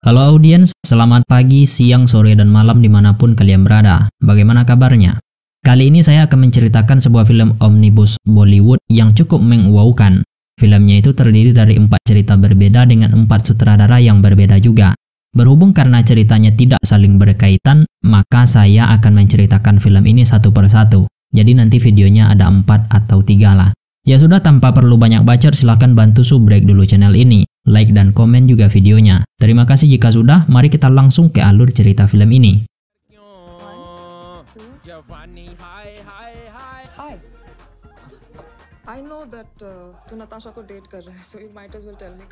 Halo audiens, selamat pagi, siang, sore, dan malam dimanapun kalian berada. Bagaimana kabarnya? Kali ini saya akan menceritakan sebuah film omnibus Bollywood yang cukup mengwaukan. Filmnya itu terdiri dari empat cerita berbeda dengan empat sutradara yang berbeda juga. Berhubung karena ceritanya tidak saling berkaitan, maka saya akan menceritakan film ini satu per satu. Jadi nanti videonya ada empat atau tiga lah. Ya sudah tanpa perlu banyak baca, silahkan bantu subrek dulu channel ini like dan komen juga videonya. Terima kasih jika sudah, mari kita langsung ke alur cerita film ini. I know that uh, so you might as well tell me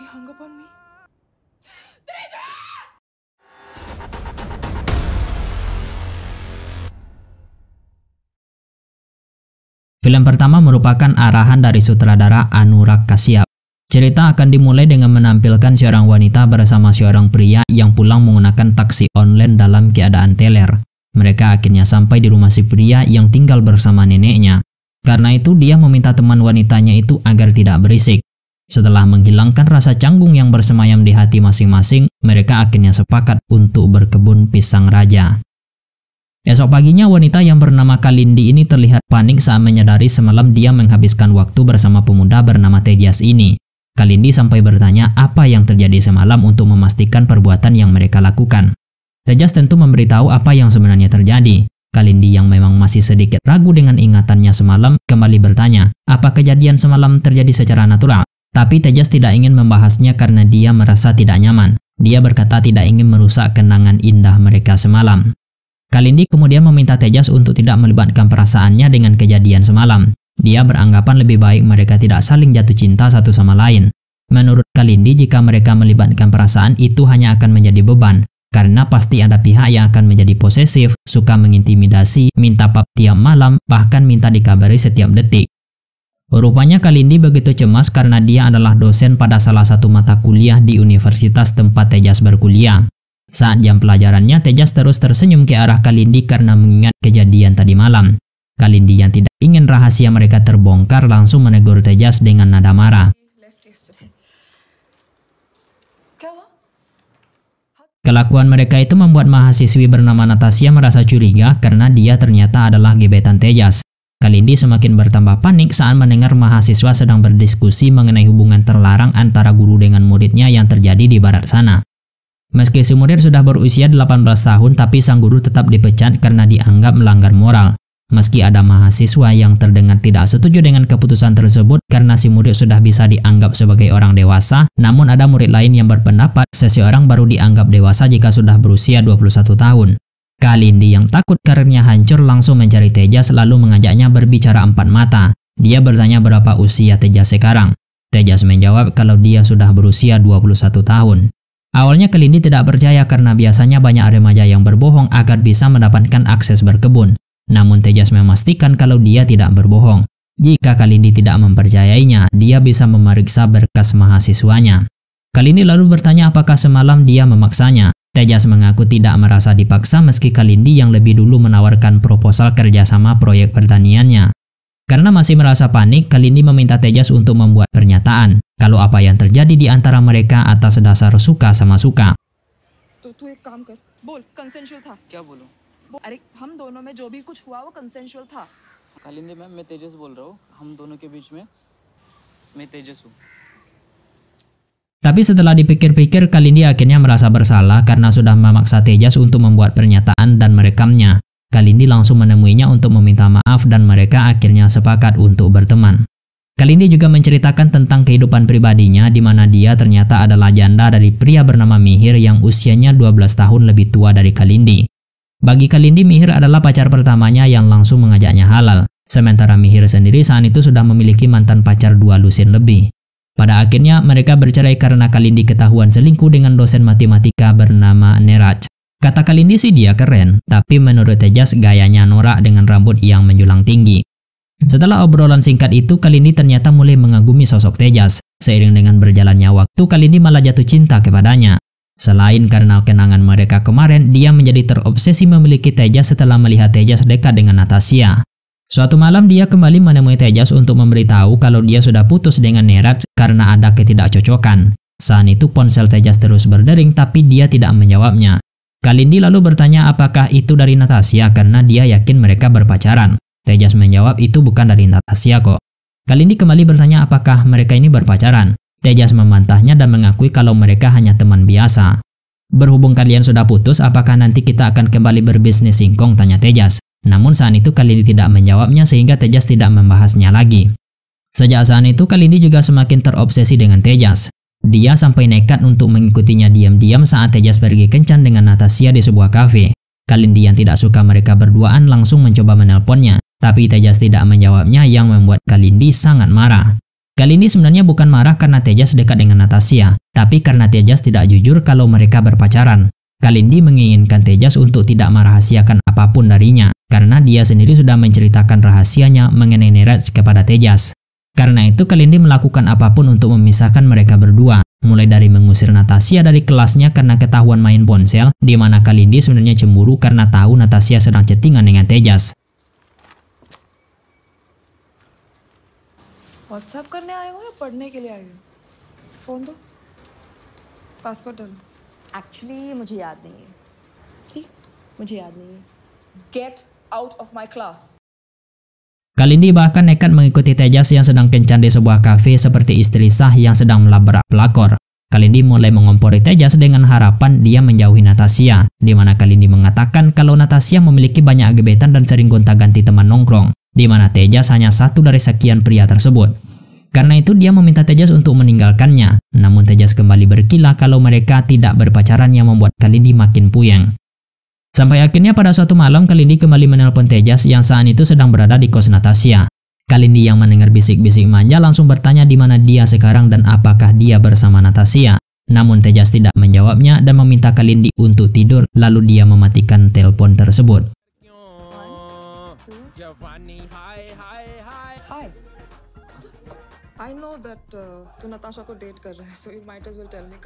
He hung up on me. Film pertama merupakan arahan dari sutradara Anurag Kashyap. Cerita akan dimulai dengan menampilkan seorang wanita bersama seorang pria yang pulang menggunakan taksi online dalam keadaan teler. Mereka akhirnya sampai di rumah si pria yang tinggal bersama neneknya. Karena itu dia meminta teman wanitanya itu agar tidak berisik. Setelah menghilangkan rasa canggung yang bersemayam di hati masing-masing, mereka akhirnya sepakat untuk berkebun pisang raja. Esok paginya wanita yang bernama Kalindi ini terlihat panik saat menyadari semalam dia menghabiskan waktu bersama pemuda bernama Tejas ini. Kalindi sampai bertanya apa yang terjadi semalam untuk memastikan perbuatan yang mereka lakukan. Tejas tentu memberitahu apa yang sebenarnya terjadi. Kalindi yang memang masih sedikit ragu dengan ingatannya semalam kembali bertanya, apa kejadian semalam terjadi secara natural? Tapi Tejas tidak ingin membahasnya karena dia merasa tidak nyaman. Dia berkata tidak ingin merusak kenangan indah mereka semalam. Kalindi kemudian meminta Tejas untuk tidak melibatkan perasaannya dengan kejadian semalam. Dia beranggapan lebih baik mereka tidak saling jatuh cinta satu sama lain. Menurut Kalindi, jika mereka melibatkan perasaan itu hanya akan menjadi beban, karena pasti ada pihak yang akan menjadi posesif, suka mengintimidasi, minta pap tiap malam, bahkan minta dikabari setiap detik. Rupanya Kalindi begitu cemas karena dia adalah dosen pada salah satu mata kuliah di universitas tempat Tejas berkuliah. Saat jam pelajarannya, Tejas terus tersenyum ke arah Kalindi karena mengingat kejadian tadi malam. Kalindi yang tidak ingin rahasia mereka terbongkar langsung menegur Tejas dengan nada marah. Kelakuan mereka itu membuat mahasiswi bernama Natasha merasa curiga karena dia ternyata adalah gebetan Tejas. Kalindi semakin bertambah panik saat mendengar mahasiswa sedang berdiskusi mengenai hubungan terlarang antara guru dengan muridnya yang terjadi di barat sana. Meski si murid sudah berusia 18 tahun tapi sang guru tetap dipecat karena dianggap melanggar moral. Meski ada mahasiswa yang terdengar tidak setuju dengan keputusan tersebut karena si murid sudah bisa dianggap sebagai orang dewasa, namun ada murid lain yang berpendapat seseorang baru dianggap dewasa jika sudah berusia 21 tahun. Kalindi yang takut karirnya hancur langsung mencari Teja selalu mengajaknya berbicara empat mata. Dia bertanya berapa usia Teja sekarang. Tejas menjawab kalau dia sudah berusia 21 tahun. Awalnya Kelindi tidak percaya karena biasanya banyak remaja yang berbohong agar bisa mendapatkan akses berkebun. Namun Tejas memastikan kalau dia tidak berbohong. Jika Kalindi tidak mempercayainya, dia bisa memeriksa berkas mahasiswanya. Kalindi lalu bertanya apakah semalam dia memaksanya. Tejas mengaku tidak merasa dipaksa meski Kalindi yang lebih dulu menawarkan proposal kerjasama proyek pertaniannya. Karena masih merasa panik, Kalindi meminta Tejas untuk membuat pernyataan kalau apa yang terjadi di antara mereka atas dasar suka sama suka. Tapi setelah dipikir-pikir, Kalindi akhirnya merasa bersalah karena sudah memaksa Tejas untuk membuat pernyataan dan merekamnya. Kalindi langsung menemuinya untuk meminta maaf dan mereka akhirnya sepakat untuk berteman. Kalindi juga menceritakan tentang kehidupan pribadinya di mana dia ternyata adalah janda dari pria bernama Mihir yang usianya 12 tahun lebih tua dari Kalindi. Bagi Kalindi, Mihir adalah pacar pertamanya yang langsung mengajaknya halal. Sementara Mihir sendiri saat itu sudah memiliki mantan pacar dua lusin lebih. Pada akhirnya, mereka bercerai karena Kalindi ketahuan selingkuh dengan dosen matematika bernama Neraj. Kata kali ini sih dia keren, tapi menurut Tejas gayanya norak dengan rambut yang menjulang tinggi. Setelah obrolan singkat itu, kali ini ternyata mulai mengagumi sosok Tejas. Seiring dengan berjalannya waktu, kali ini malah jatuh cinta kepadanya. Selain karena kenangan mereka kemarin, dia menjadi terobsesi memiliki Tejas setelah melihat Tejas dekat dengan Natasha. Suatu malam dia kembali menemui Tejas untuk memberitahu kalau dia sudah putus dengan Nerat karena ada ketidakcocokan. Saat itu ponsel Tejas terus berdering tapi dia tidak menjawabnya. Kalindi lalu bertanya apakah itu dari Natasha karena dia yakin mereka berpacaran. Tejas menjawab itu bukan dari Natasha kok. Kalindi kembali bertanya apakah mereka ini berpacaran. Tejas memantahnya dan mengakui kalau mereka hanya teman biasa. Berhubung kalian sudah putus, apakah nanti kita akan kembali berbisnis singkong? Tanya Tejas. Namun saat itu Kalindi tidak menjawabnya sehingga Tejas tidak membahasnya lagi. Sejak saat itu Kalindi juga semakin terobsesi dengan Tejas. Dia sampai nekat untuk mengikutinya diam-diam saat Tejas pergi kencan dengan Natasha di sebuah kafe. Kalindi yang tidak suka mereka berduaan langsung mencoba menelponnya, tapi Tejas tidak menjawabnya yang membuat Kalindi sangat marah. Kalindi sebenarnya bukan marah karena Tejas dekat dengan Natasha, tapi karena Tejas tidak jujur kalau mereka berpacaran. Kalindi menginginkan Tejas untuk tidak merahasiakan apapun darinya, karena dia sendiri sudah menceritakan rahasianya mengenai Neraj kepada Tejas. Karena itu Kalindi melakukan apapun untuk memisahkan mereka berdua, mulai dari mengusir Natasha dari kelasnya karena ketahuan main ponsel, di mana Kalindi sebenarnya cemburu karena tahu Natasha sedang chattingan dengan Tejas. WhatsApp karena आए ya? या Kalindi bahkan nekat mengikuti Tejas yang sedang kencan di sebuah kafe seperti istri sah yang sedang melabrak pelakor. Kalindi mulai mengompori Tejas dengan harapan dia menjauhi Natasha, di mana Kalindi mengatakan kalau Natasha memiliki banyak gebetan dan sering gonta-ganti teman nongkrong, di mana Tejas hanya satu dari sekian pria tersebut. Karena itu dia meminta Tejas untuk meninggalkannya, namun Tejas kembali berkilah kalau mereka tidak berpacaran yang membuat Kalindi makin puyeng. Sampai akhirnya pada suatu malam Kalindi kembali menelpon Tejas yang saat itu sedang berada di kos Natasha. Kalindi yang mendengar bisik-bisik manja langsung bertanya di mana dia sekarang dan apakah dia bersama Natasha. Namun Tejas tidak menjawabnya dan meminta Kalindi untuk tidur lalu dia mematikan telepon tersebut. I know that uh, so you might as well tell me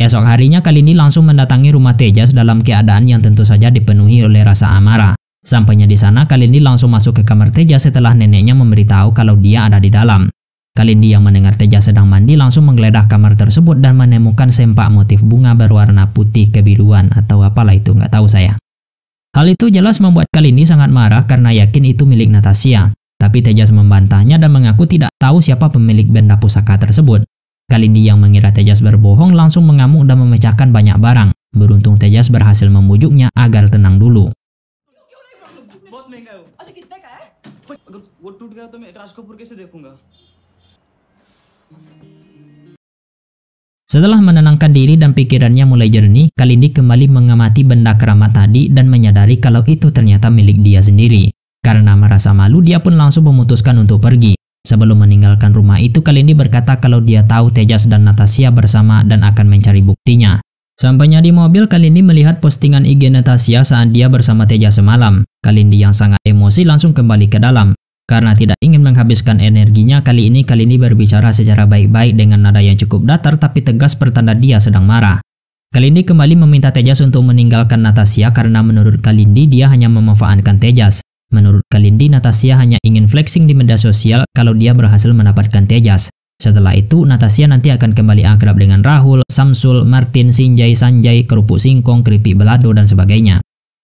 Esok harinya Kalini langsung mendatangi rumah Tejas dalam keadaan yang tentu saja dipenuhi oleh rasa amarah. Sampainya di sana, Kalindi langsung masuk ke kamar Tejas setelah neneknya memberitahu kalau dia ada di dalam. Kalindi yang mendengar Tejas sedang mandi langsung menggeledah kamar tersebut dan menemukan sempak motif bunga berwarna putih kebiruan atau apalah itu nggak tahu saya. Hal itu jelas membuat Kalindi sangat marah karena yakin itu milik Natasha. Tapi Tejas membantahnya dan mengaku tidak tahu siapa pemilik benda pusaka tersebut. Kalindi yang mengira Tejas berbohong langsung mengamuk dan memecahkan banyak barang. Beruntung Tejas berhasil membujuknya agar tenang dulu. Setelah menenangkan diri dan pikirannya mulai jernih, Kalindi kembali mengamati benda keramat tadi dan menyadari kalau itu ternyata milik dia sendiri. Karena merasa malu, dia pun langsung memutuskan untuk pergi. Sebelum meninggalkan rumah itu, Kalindi berkata kalau dia tahu Tejas dan Natasha bersama dan akan mencari buktinya. Sampainya di mobil, Kalindi melihat postingan IG Natasha saat dia bersama Tejas semalam. Kalindi yang sangat emosi langsung kembali ke dalam. Karena tidak ingin menghabiskan energinya, kali ini Kalindi berbicara secara baik-baik dengan nada yang cukup datar tapi tegas pertanda dia sedang marah. Kalindi kembali meminta Tejas untuk meninggalkan Natasha karena menurut Kalindi dia hanya memanfaatkan Tejas. Menurut Kalindi, Natasha hanya ingin flexing di media sosial kalau dia berhasil mendapatkan Tejas. Setelah itu, Natasha nanti akan kembali akrab dengan Rahul, Samsul, Martin, Sinjai, Sanjay, kerupuk singkong, keripik belado, dan sebagainya.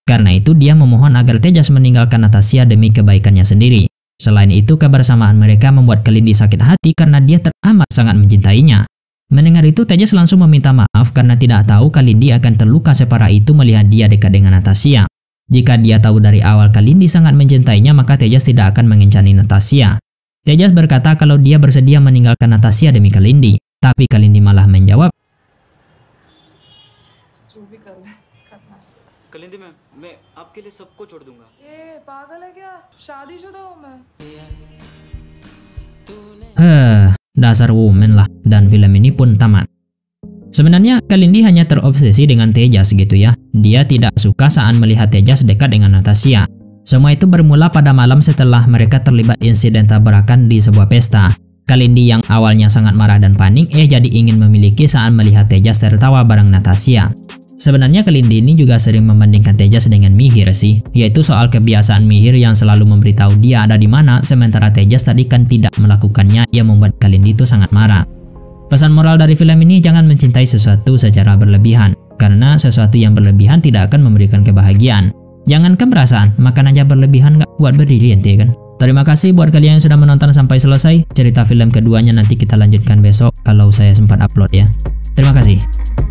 Karena itu, dia memohon agar Tejas meninggalkan Natasha demi kebaikannya sendiri. Selain itu, kebersamaan mereka membuat Kalindi sakit hati karena dia teramat sangat mencintainya. Mendengar itu, Tejas langsung meminta maaf karena tidak tahu Kalindi akan terluka separah itu melihat dia dekat dengan Natasha. Jika dia tahu dari awal Kalindi sangat mencintainya, maka Tejas tidak akan mengencani Natasha. Tejas berkata kalau dia bersedia meninggalkan Natasha demi Kalindi, tapi Kalindi malah menjawab, Heh, dasar woman lah. Dan film ini pun tamat. Sebenarnya Kalindi hanya terobsesi dengan Tejas gitu ya. Dia tidak suka saat melihat Tejas dekat dengan Natasha. Semua itu bermula pada malam setelah mereka terlibat insiden tabrakan di sebuah pesta. Kalindi yang awalnya sangat marah dan panik eh jadi ingin memiliki saat melihat Tejas tertawa bareng Natasha. Sebenarnya Kalindi ini juga sering membandingkan Tejas dengan Mihir sih, yaitu soal kebiasaan Mihir yang selalu memberitahu dia ada di mana, sementara Tejas tadi kan tidak melakukannya yang membuat Kalindi itu sangat marah. Pesan moral dari film ini jangan mencintai sesuatu secara berlebihan, karena sesuatu yang berlebihan tidak akan memberikan kebahagiaan. Jangankan perasaan, makan aja berlebihan gak buat berdiri ente ya, kan? Terima kasih buat kalian yang sudah menonton sampai selesai. Cerita film keduanya nanti kita lanjutkan besok kalau saya sempat upload ya. Terima kasih.